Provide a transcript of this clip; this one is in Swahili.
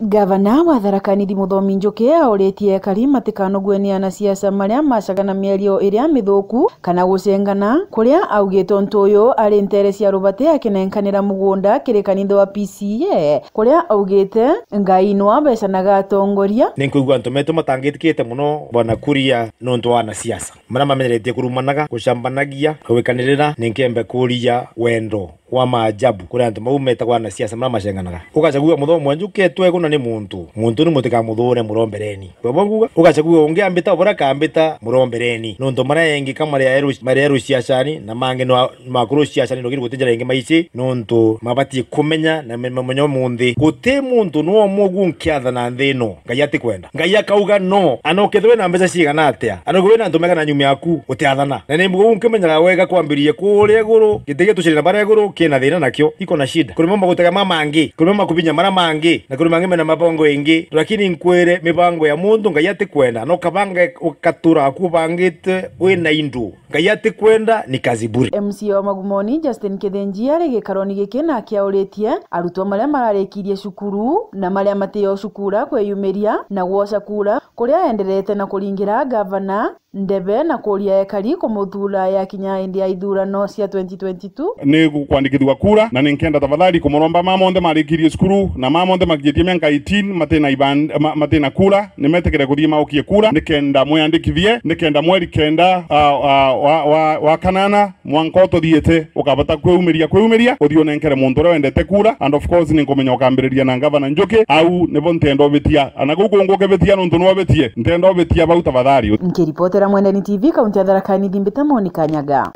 Gavana wa tharakanithi muthomi njuki auritie ekari matikanugwenie anasiasa maria macagana mierio iria mithuku kana gucengana kuria augite untu uyu ari ntere cia rubati akinenkanira mugunda kiri kanitha wa PCA kuria augite ngai no abecanaga atongoria ninkuigua ntumete matangitikite muno bwana kuria nuntu wa anasiasa maria mamenyeretie kurumanaga gucambanagia gwikaniririra ninkembe kuria wendo wa maajabu kuri andu mau metagwa na siasa mara macenganaga ugacaguga muthomo mwanju anjuketwe guna ni muntu muntu ni mutika muthure murombereni bobo nguga ugacaguga ungi ambita obora kambita murombereni nuntu mara engi kamaria eru maria eru siasani na mangi no makuru siasani no gutejera engi maici nuntu mabati kumenya na menyo munthi guti muntu no mugu nkiatha na nthino ngai kwenda ngai akauga no anokethwe na mbeca cigana atia anogwe na ntumega na nyumi yaku utiathana na nimbugu unkimenyaga wega kwambirie kuria iguru gitige tucire na bara iguru kina thina nakio iko na shida kuri mama kutaka mama angi kuri mama kubinya mara mangi na kuri mangime na mabango ingi lakini nkwere mibango ya mundu ngai atikwenda no kabanga ukatura kubangite wina indu ngai atikwenda ni kazi buri MC wa Magumoni Justin Kithenji ari gikaroni giki na akiauritie arutwo maria mararikirie cukuru na maria mateo cukura yumeria na gwoca kura kuria enderete na kuringira gavana ndebe na kuria ekari kumuthura kinya hindi ya ithurano cia 2022 ni kwandikithwa kura na ninkenda tafadhali kumuromba mamonthe marikirie cukuru na mama mamonthe makijitie mianka 18 matina iban ma, matina kura nimetekere kuthie maukie kura nikenda mwiyandikithie nikenda mweri kenda uh, uh, wa, wa, wa kanana mwanka ututhiite ukavata kwiyumiria kwiyumiria uthie unenkere muntu uria wendete kura and of course ni ninkumenya ukambiriria na gavana njuki au nivo ntenda uvitia ana guku ngukivitia nuntu niwo ndobetie ndendobetiä bau tabathari ngä ribotera TV kaunti ya Tharaka Nithi mbä Monica Nyaga